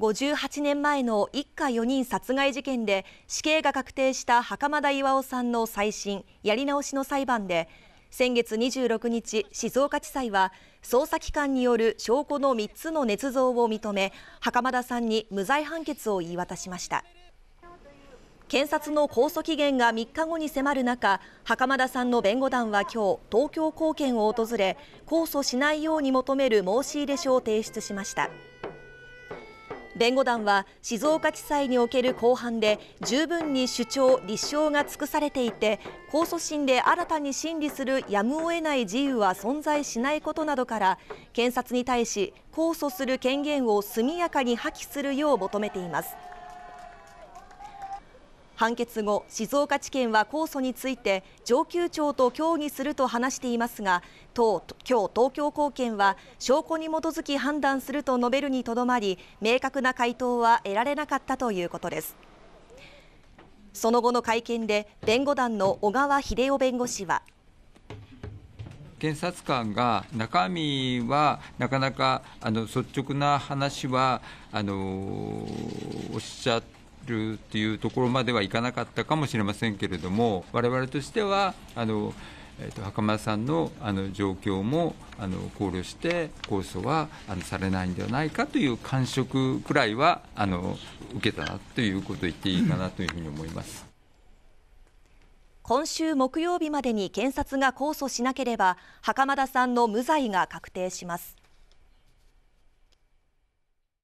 58年前の一家4人殺害事件で死刑が確定した袴田巌さんの再審やり直しの裁判で先月26日静岡地裁は捜査機関による証拠の3つの捏造を認め袴田さんに無罪判決を言い渡しました検察の控訴期限が3日後に迫る中袴田さんの弁護団は今日東京高検を訪れ控訴しないように求める申し入れ書を提出しました弁護団は静岡地裁における公判で十分に主張・立証が尽くされていて控訴審で新たに審理するやむを得ない自由は存在しないことなどから検察に対し控訴する権限を速やかに破棄するよう求めています。判決後、静岡地検は控訴について上級庁と協議すると話していますが、党今日東京高検は証拠に基づき判断すると述べるにとどまり、明確な回答は得られなかったということです。その後の会見で弁護団の小川秀夫弁護士は。検察官が中身はなかなかあの率直な話はあのおっしゃってるっていうところまではいかなかったかもしれませんけれども我々としてはあの、えーと、袴田さんのあの状況もあの考慮して控訴はあのされないんではないかという感触くらいはあの受けたなということを言っていいかなというふうに思います。今週木曜日までに検察が控訴しなければ袴田さんの無罪が確定します